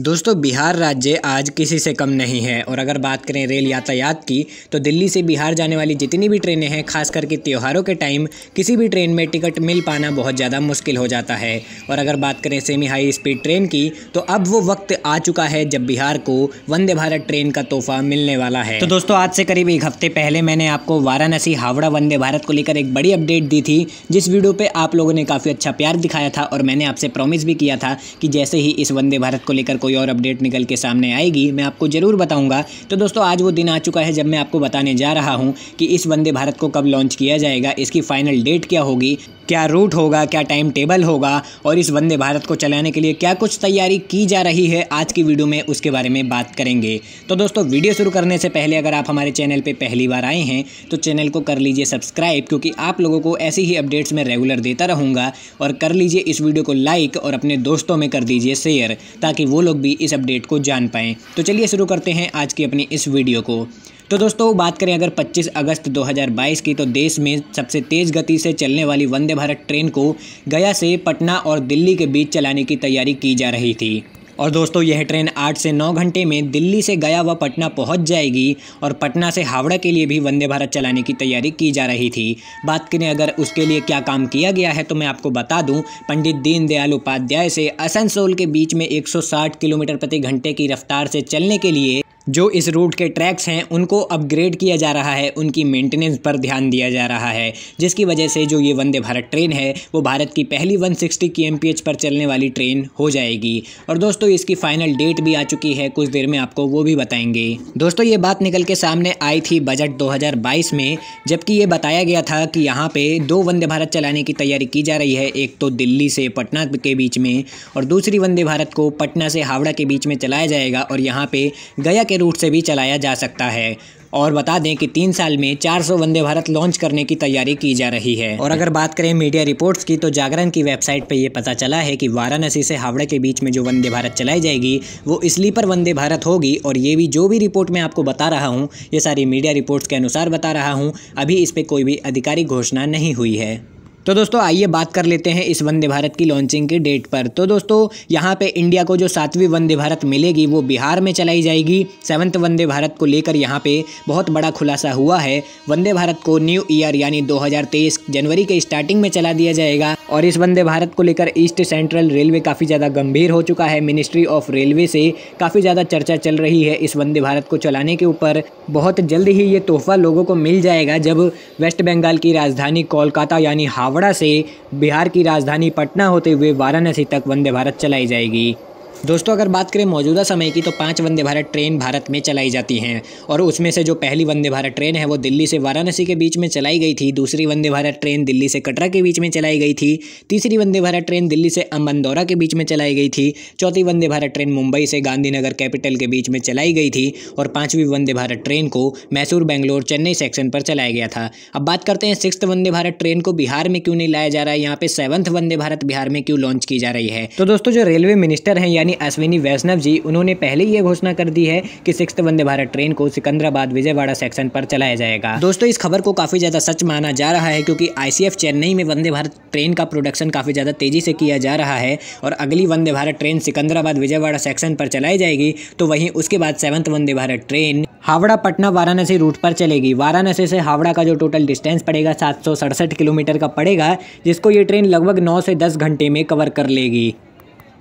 दोस्तों बिहार राज्य आज किसी से कम नहीं है और अगर बात करें रेल यातायात की तो दिल्ली से बिहार जाने वाली जितनी भी ट्रेनें हैं खास करके त्योहारों के टाइम किसी भी ट्रेन में टिकट मिल पाना बहुत ज़्यादा मुश्किल हो जाता है और अगर बात करें सेमी हाई स्पीड ट्रेन की तो अब वो वक्त आ चुका है जब बिहार को वंदे भारत ट्रेन का तोहफा मिलने वाला है तो दोस्तों आज से करीब एक हफ्ते पहले मैंने आपको वाराणसी हावड़ा वंदे भारत को लेकर एक बड़ी अपडेट दी थी जिस वीडियो पर आप लोगों ने काफ़ी अच्छा प्यार दिखाया था और मैंने आपसे प्रॉमिस भी किया था कि जैसे ही इस वंदे भारत को लेकर कोई और अपडेट निकल के सामने आएगी मैं आपको ज़रूर बताऊँगा तो दोस्तों आज वो दिन आ चुका है जब मैं आपको बताने जा रहा हूँ कि इस वंदे भारत को कब लॉन्च किया जाएगा इसकी फ़ाइनल डेट क्या होगी क्या रूट होगा क्या टाइम टेबल होगा और इस वंदे भारत को चलाने के लिए क्या कुछ तैयारी की जा रही है आज की वीडियो में उसके बारे में बात करेंगे तो दोस्तों वीडियो शुरू करने से पहले अगर आप हमारे चैनल पर पहली बार आए हैं तो चैनल को कर लीजिए सब्सक्राइब क्योंकि आप लोगों को ऐसी ही अपडेट्स में रेगुलर देता रहूँगा और कर लीजिए इस वीडियो को लाइक और अपने दोस्तों में कर दीजिए शेयर ताकि वो लोग भी इस अपडेट को जान पाएँ तो चलिए शुरू करते हैं आज की अपनी इस वीडियो को तो दोस्तों बात करें अगर 25 अगस्त 2022 की तो देश में सबसे तेज़ गति से चलने वाली वंदे भारत ट्रेन को गया से पटना और दिल्ली के बीच चलाने की तैयारी की जा रही थी और दोस्तों यह ट्रेन 8 से 9 घंटे में दिल्ली से गया व पटना पहुंच जाएगी और पटना से हावड़ा के लिए भी वंदे भारत चलाने की तैयारी की जा रही थी बात करें अगर उसके लिए क्या काम किया गया है तो मैं आपको बता दूं पंडित दीनदयाल उपाध्याय से असनसोल के बीच में 160 किलोमीटर प्रति घंटे की रफ्तार से चलने के लिए जो इस रूट के ट्रैक्स हैं उनको अपग्रेड किया जा रहा है उनकी मेंटेनेंस पर ध्यान दिया जा रहा है जिसकी वजह से जो ये वंदे भारत ट्रेन है वो भारत की पहली 160 सिक्सटी के पर चलने वाली ट्रेन हो जाएगी और दोस्तों इसकी फाइनल डेट भी आ चुकी है कुछ देर में आपको वो भी बताएंगे दोस्तों ये बात निकल के सामने आई थी बजट दो में जबकि ये बताया गया था कि यहाँ पर दो वंदे भारत चलाने की तैयारी की जा रही है एक तो दिल्ली से पटना के बीच में और दूसरी वंदे भारत को पटना से हावड़ा के बीच में चलाया जाएगा और यहाँ पर गया के रूट से भी चलाया जा सकता है और बता दें कि तीन साल में 400 वंदे भारत लॉन्च करने की तैयारी की जा रही है और अगर बात करें मीडिया रिपोर्ट्स की तो जागरण की वेबसाइट पर यह पता चला है कि वाराणसी से हावड़ा के बीच में जो वंदे भारत चलाई जाएगी वो स्लीपर वंदे भारत होगी और ये भी जो भी रिपोर्ट मैं आपको बता रहा हूँ ये सारी मीडिया रिपोर्ट्स के अनुसार बता रहा हूँ अभी इस पर कोई भी आधिकारिक घोषणा नहीं हुई है तो दोस्तों आइए बात कर लेते हैं इस वंदे भारत की लॉन्चिंग के डेट पर तो दोस्तों यहाँ पे इंडिया को जो सातवीं वंदे भारत मिलेगी वो बिहार में चलाई जाएगी सेवन्थ वंदे भारत को लेकर यहाँ पे बहुत बड़ा खुलासा हुआ है वंदे भारत को न्यू ईयर यानी 2023 जनवरी के स्टार्टिंग में चला दिया जाएगा और इस वंदे भारत को लेकर ईस्ट सेंट्रल रेलवे काफ़ी ज़्यादा गंभीर हो चुका है मिनिस्ट्री ऑफ रेलवे से काफ़ी ज़्यादा चर्चा चल रही है इस वंदे भारत को चलाने के ऊपर बहुत जल्द ही ये तोहफा लोगों को मिल जाएगा जब वेस्ट बंगाल की राजधानी कोलकाता यानी हावा हावड़ा से बिहार की राजधानी पटना होते हुए वाराणसी तक वंदे भारत चलाई जाएगी दोस्तों अगर बात करें मौजूदा समय की तो पांच वंदे भारत ट्रेन भारत में चलाई जाती हैं और उसमें से जो पहली वंदे भारत ट्रेन है वो दिल्ली से वाराणसी के बीच में चलाई गई थी दूसरी वंदे भारत ट्रेन दिल्ली से कटरा के बीच में चलाई गई थी तीसरी वंदे भारत ट्रेन दिल्ली से अम्बंदौरा के बीच में चलाई गई थी चौथी वंदे भारत ट्रेन मुंबई से गांधीनगर कैपिटल के बीच में चलाई गई थी और पाँचवीं वंदे भारत ट्रेन को मैसूर बेंगलोर चेन्नई सेक्शन पर चलाया गया था अब बात करते हैं सिक्स वंदे भारत ट्रेन को बिहार में क्यों नहीं लाया जा रहा है यहाँ पे सेवंथ वंदे भारत बिहार में क्यों लॉन्च की जा रही है तो दोस्तों जो रेलवे मिनिस्टर हैं यानी यानी अश्विनी वैष्णव जी उन्होंने पहले ही ये घोषणा कर दी है कि सिक्स वंदे भारत ट्रेन को सिकंदराबाद विजयवाड़ा सेक्शन पर चलाया जाएगा दोस्तों इस खबर को काफी ज्यादा सच माना जा रहा है क्योंकि आईसीएफ चेन्नई में वंदे भारत ट्रेन का प्रोडक्शन काफी ज्यादा तेजी से किया जा रहा है और अगली वंदे भारत ट्रेन सिकंदराबाद विजयवाड़ा सेक्शन पर चलाई जाएगी तो वहीं उसके बाद seventh Vande Bharat train Howrah Patna Varanasi route पर चलेगी वाराणसी से हावड़ा का जो टोटल डिस्टेंस पड़ेगा सात किलोमीटर का पड़ेगा जिसको ये ट्रेन लगभग नौ से दस घंटे में कवर कर लेगी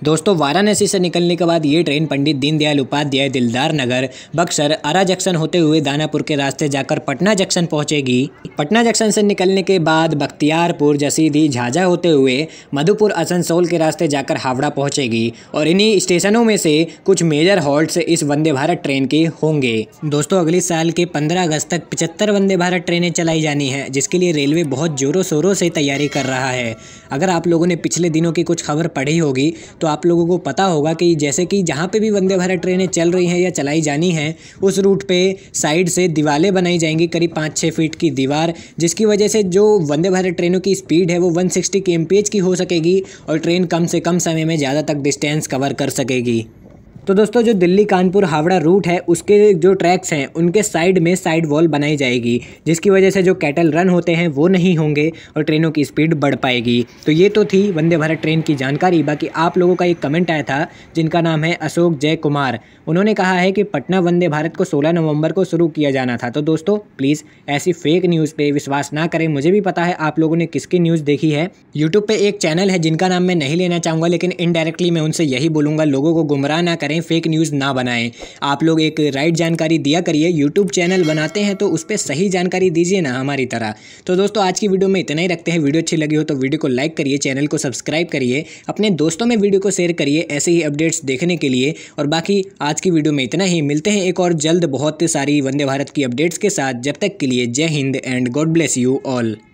दोस्तों वाराणसी से निकलने के बाद ये ट्रेन पंडित दीनदयाल उपाध्याय दिलदार नगर बक्सर आरा जंक्शन होते हुए दानापुर के रास्ते जाकर पटना जंक्शन पहुंचेगी पटना जंक्शन से निकलने के बाद बख्तियारपुर जसीदी झाझा होते हुए मधुपुर असनसोल के रास्ते जाकर हावड़ा पहुंचेगी और इन्हीं स्टेशनों में से कुछ मेजर हॉल्ट इस वंदे भारत ट्रेन के होंगे दोस्तों अगले साल के पंद्रह अगस्त तक पिछहत्तर वंदे भारत ट्रेनें चलाई जानी है जिसके लिए रेलवे बहुत जोरों शोरों से तैयारी कर रहा है अगर आप लोगों ने पिछले दिनों की कुछ खबर पढ़ी होगी तो आप लोगों को पता होगा कि जैसे कि जहाँ पे भी वंदे भारत ट्रेनें चल रही हैं या चलाई जानी हैं उस रूट पे साइड से दीवारें बनाई जाएंगी करीब पाँच छः फीट की दीवार जिसकी वजह से जो वंदे भारत ट्रेनों की स्पीड है वो वन सिक्सटी की हो सकेगी और ट्रेन कम से कम समय में ज़्यादा तक डिस्टेंस कवर कर सकेगी तो दोस्तों जो दिल्ली कानपुर हावड़ा रूट है उसके जो ट्रैक्स हैं उनके साइड में साइड वॉल बनाई जाएगी जिसकी वजह से जो कैटल रन होते हैं वो नहीं होंगे और ट्रेनों की स्पीड बढ़ पाएगी तो ये तो थी वंदे भारत ट्रेन की जानकारी बाकी आप लोगों का एक कमेंट आया था जिनका नाम है अशोक जय कुमार उन्होंने कहा है कि पटना वंदे भारत को सोलह नवम्बर को शुरू किया जाना था तो दोस्तों प्लीज़ ऐसी फेक न्यूज़ पर विश्वास ना करें मुझे भी पता है आप लोगों ने किसकी न्यूज़ देखी है यूट्यूब पर एक चैनल है जिनका नाम मैं नहीं लेना चाहूँगा लेकिन इनडायरेक्टली मैं उनसे यही बोलूँगा लोगों को गुमराह ना करें करें फेक न्यूज़ ना बनाएं आप लोग एक राइट जानकारी दिया करिए यूट्यूब चैनल बनाते हैं तो उस पर सही जानकारी दीजिए ना हमारी तरह तो दोस्तों आज की वीडियो में इतना ही रखते हैं वीडियो अच्छी लगी हो तो वीडियो को लाइक करिए चैनल को सब्सक्राइब करिए अपने दोस्तों में वीडियो को शेयर करिए ऐसे ही अपडेट्स देखने के लिए और बाकी आज की वीडियो में इतना ही मिलते हैं एक और जल्द बहुत सारी वंदे भारत की अपडेट्स के साथ जब तक के लिए जय हिंद and God bless you all